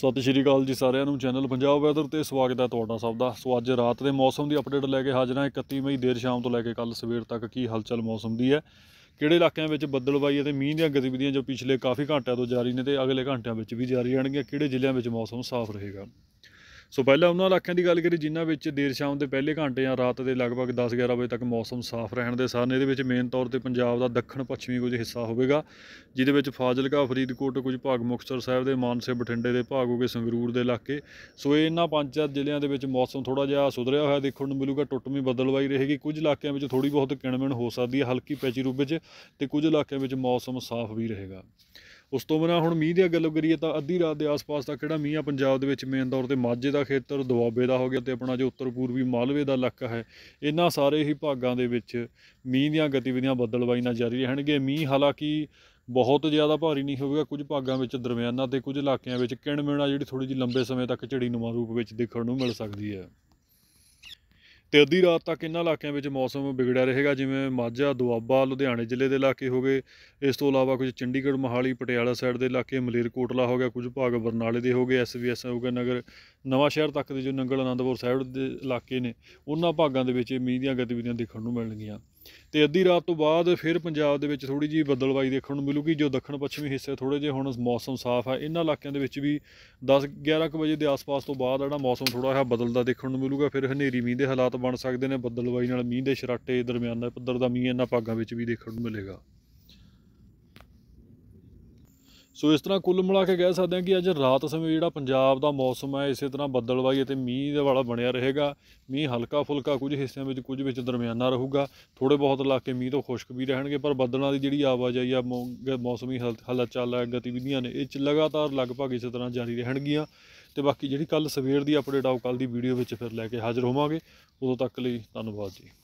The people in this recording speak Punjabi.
ਸਤਿ ਸ਼੍ਰੀ ਅਕਾਲ ਜੀ ਸਾਰਿਆਂ ਨੂੰ ਚੈਨਲ ਪੰਜਾਬ ਵੈਦਰ ਤੇ ਸਵਾਗਤ ਹੈ ਤੁਹਾਡਾ ਸਭ ਦਾ ਸੋ ਅੱਜ ਰਾਤ ਦੇ ਮੌਸਮ ਦੀ ਅਪਡੇਟ ਲੈ ਕੇ ਹਾਜ਼ਰ ਹਾਂ 31 ਮਈ ਦੇਰ ਸ਼ਾਮ ਤੋਂ ਲੈ ਕੇ ਕੱਲ ਸਵੇਰ ਤੱਕ ਕੀ ਹਲਚਲ ਮੌਸਮ ਦੀ ਹੈ ਕਿਹੜੇ ਇਲਾਕਿਆਂ ਵਿੱਚ ਬੱਦਲਬਾਈ ਅਤੇ ਮੀਂਹ ਦੀਆਂ ਗਤੀਵਿਧੀਆਂ ਜੋ ਪਿਛਲੇ ਕਾਫੀ ਘੰਟਿਆਂ ਤੋਂ ਜਾਰੀ ਨੇ ਤੇ ਅਗਲੇ ਘੰਟਿਆਂ ਵਿੱਚ ਵੀ ਜਾਰੀ ਰਹਿਣਗੀਆਂ ਕਿਹੜੇ ਜ਼ਿਲ੍ਹਿਆਂ ਵਿੱਚ ਮੌਸਮ ਸਾਫ਼ ਰਹੇਗਾ ਸੋ ਪਹਿਲਾਂ ਉਹਨਾਂ ਇਲਾਕਿਆਂ ਦੀ ਗੱਲ ਕਰੀ ਜਿਨ੍ਹਾਂ ਵਿੱਚ ਦੇਰ ਸ਼ਾਮ ਦੇ ਪਹਿਲੇ ਘੰਟੇ ਜਾਂ ਰਾਤ ਦੇ ਲਗਭਗ 10-11 ਵਜੇ ਤੱਕ ਮੌਸਮ ਸਾਫ਼ ਰਹਿਣ ਦੇ ਨੇ ਇਹਦੇ ਵਿੱਚ ਮੇਨ ਤੌਰ ਤੇ ਪੰਜਾਬ ਦਾ ਦੱਖਣ ਪੱਛਮੀ ਕੁਝ ਹਿੱਸਾ ਹੋਵੇਗਾ ਜਿਹਦੇ ਵਿੱਚ ਫਾਜ਼ਿਲਕਾ ਫਰੀਦਕੋਟ ਕੁਝ ਭਾਗ ਮੁਕਤਸਰ ਸਾਹਿਬ ਦੇ ਮਾਨਸੇ ਬਠਿੰਡੇ ਦੇ ਭਾਗ ਹੋਗੇ ਸੰਗਰੂਰ ਦੇ ਇਲਾਕੇ ਸੋ ਇਹਨਾਂ ਪੰਜ ਚਾਰ ਜ਼ਿਲ੍ਹਿਆਂ ਦੇ ਵਿੱਚ ਮੌਸਮ ਥੋੜਾ ਜਿਹਾ ਸੁਧਰਿਆ ਹੋਇਆ ਦੇਖਣ ਨੂੰ ਮਿਲੂਗਾ ਟੁੱਟਵੀਂ ਬਦਲਵਾਈ ਰਹੇਗੀ ਕੁਝ ਇਲਾਕਿਆਂ ਵਿੱਚ ਥੋੜੀ ਬਹੁਤ ਕਿਣਮਣ ਹੋ ਸਕਦੀ ਹੈ ਹਲਕੀ ਪੈਚੀ ਰੂਪ ਵਿੱਚ ਤੇ ਕੁਝ ਇਲਾਕਿਆਂ ਵਿੱਚ ਮੌਸਮ ਸਾਫ਼ ਵੀ ਰਹੇਗਾ ਉਸ ਤੋਂ ਬਿਨਾ ਹੁਣ ਮੀਂਹ ਦੀ ਗੱਲ ਕਰੀਏ ਤਾਂ ਅੱਧੀ ਰਾਤ ਦੇ ਆਸ-ਪਾਸ ਦਾ ਕਿਹੜਾ ਮੀਂਹ ਆ ਪੰਜਾਬ ਦੇ ਵਿੱਚ ਮੇਨ ਤੌਰ ਤੇ ਮਾਝੇ ਦਾ ਖੇਤਰ ਦੁਆਬੇ ਦਾ ਹੋ ਗਿਆ ਤੇ ਆਪਣਾ ਜੋ ਉੱਤਰ ਪੂਰਬੀ ਮਾਲਵੇ ਦਾ ਇਲਾਕਾ ਹੈ ਇਹਨਾਂ ਸਾਰੇ ਹੀ ਭਾਗਾਂ ਦੇ ਵਿੱਚ ਮੀਂਹ ਦੀਆਂ ਗਤੀਵਿਧੀਆਂ ਬਦਲਵਾਈ ਨਾਲ ਜਾਰੀ ਰਹਿਣਗੇ ਮੀਂਹ ਹਾਲਾਂਕਿ ਬਹੁਤ ਜ਼ਿਆਦਾ ਭਾਰੀ ਨਹੀਂ ਹੋਵੇਗਾ ਕੁਝ ਭਾਗਾਂ ਵਿੱਚ ਦਰਮਿਆਨਾ ਤੇ ਕੁਝ ਇਲਾਕਿਆਂ ਵਿੱਚ ਕਿਣ ਮਿਣਾ ਜਿਹੜੀ ਥੋੜੀ ਜਿਹੀ ਲੰਬੇ ਸਮੇਂ ਤੱਕ ਝੜੀ ਰੂਪ ਵਿੱਚ ਦੇਖਣ ਨੂੰ ਮਿਲ ਸਕਦੀ ਹੈ ਤੇ ਅੱਧੀ ਰਾਤ ਤੱਕ ਇਹਨਾਂ ਇਲਾਕਿਆਂ ਵਿੱਚ ਮੌਸਮ ਵਿਗੜਿਆ ਰਹੇਗਾ ਜਿਵੇਂ ਮਾਝਾ ਦੁਆਬਾ ਲੁਧਿਆਣੇ ਜ਼ਿਲ੍ਹੇ ਦੇ ਇਲਾਕੇ ਹੋ ਗਏ ਇਸ ਤੋਂ ਇਲਾਵਾ ਕੁਝ ਚੰਡੀਗੜ੍ਹ ਮੋਹਾਲੀ ਪਟਿਆਲਾ ਸਾਈਡ ਦੇ ਇਲਾਕੇ ਮਲੇਰਕੋਟਲਾ ਹੋ ਗਿਆ ਕੁਝ ਭਾਗ ਬਰਨਾਲੇ ਦੇ ਹੋ ਗਏ ਐਸਵੀਐਸ ਹੋ ਗਿਆ ਨਗਰ ਨਵਾਂ ਸ਼ਹਿਰ ਤੱਕ ਦੇ ਜੋ ਨੰਗਲ ਆਨੰਦਪੁਰ ਸਾਈਡ ਦੇ ਇਲਾਕੇ ਨੇ ਉਹਨਾਂ ਭਾਗਾਂ ਦੇ ਵਿੱਚ ਇਹ ਮੀਂਹ ਦੀਆਂ ਗਤੀਵਿਧੀਆਂ ਦੇਖਣ ਨੂੰ ਮਿਲਣਗੀਆਂ ਤੇ ਅੱਧੀ ਰਾਤ ਤੋਂ ਬਾਅਦ ਫਿਰ ਪੰਜਾਬ ਦੇ ਵਿੱਚ ਥੋੜੀ ਜੀ ਬੱਦਲਵਾਈ ਦੇਖਣ ਨੂੰ ਮਿਲੂਗੀ ਜੋ ਦੱਖਣ ਪੱਛਮੀ ਹਿੱਸੇ ਥੋੜੇ ਜੇ ਹੁਣ ਮੌਸਮ ਸਾਫ਼ ਹੈ ਇਹਨਾਂ ਇਲਾਕਿਆਂ ਦੇ ਵਿੱਚ ਵੀ 10 11 ਵਜੇ ਦੇ ਆਸ-ਪਾਸ ਤੋਂ ਬਾਅਦ ਜਿਹੜਾ ਮੌਸਮ ਥੋੜਾ ਜਿਹਾ ਬਦਲਦਾ ਦੇਖਣ ਨੂੰ ਮਿਲੂਗਾ ਫਿਰ ਹਨੇਰੀ ਮੀਂਹ ਦੇ ਹਾਲਾਤ ਬਣ ਸਕਦੇ ਨੇ ਬੱਦਲਵਾਈ ਨਾਲ ਮੀਂਹ ਦੇ ਸ਼ਰਾਟੇ ਦਰਮਿਆਨਾ ਪੱਧਰ ਦਾ ਮੀਂਹ ਇਹਨਾਂ ਭਾਗਾਂ ਵਿੱਚ ਵੀ ਦੇਖਣ ਨੂੰ ਮਿਲੇਗਾ ਸੋ ਇਸ ਤਰ੍ਹਾਂ ਕੁੱਲ ਮਿਲਾ ਕੇ ਕਹਿ ਸਕਦੇ ਹਾਂ ਕਿ ਅੱਜ ਰਾਤ ਸਮੇਂ ਜਿਹੜਾ ਪੰਜਾਬ ਦਾ ਮੌਸਮ ਹੈ ਇਸੇ ਤਰ੍ਹਾਂ ਬੱਦਲਵਾਈ ਅਤੇ ਮੀਂਹ ਦਾ ਵਾਲਾ ਬਣਿਆ ਰਹੇਗਾ ਮੀਂਹ ਹਲਕਾ ਫੁਲਕਾ ਕੁਝ ਹਿੱਸਿਆਂ ਵਿੱਚ ਕੁਝ ਵਿੱਚ ਦਰਮਿਆਨਾ ਰਹੂਗਾ ਥੋੜੇ ਬਹੁਤ ਇਲਾਕੇ ਮੀਂਹ ਤੋਂ ਖੁਸ਼ਕ ਵੀ ਰਹਿਣਗੇ ਪਰ ਬੱਦਲਾਂ ਦੀ ਜਿਹੜੀ ਆਵਾਜਾਈ ਆ ਮੌਸਮੀ ਹਲਚਲ ਹੈ ਗਤੀਵਿਧੀਆਂ ਨੇ ਇਹ ਚ ਲਗਾਤਾਰ ਲਗਭਗ ਇਸੇ ਤਰ੍ਹਾਂ ਜਾਰੀ ਰਹਿਣਗੀਆਂ ਤੇ ਬਾਕੀ ਜਿਹੜੀ ਕੱਲ ਸਵੇਰ ਦੀ ਅਪਡੇਟ ਆਉ ਕੱਲ ਦੀ ਵੀਡੀਓ ਵਿੱਚ ਫਿਰ ਲੈ ਕੇ ਹਾਜ਼ਰ ਹੋਵਾਂਗੇ ਉਦੋਂ ਤੱਕ ਲਈ ਧੰਨਵਾਦ ਜੀ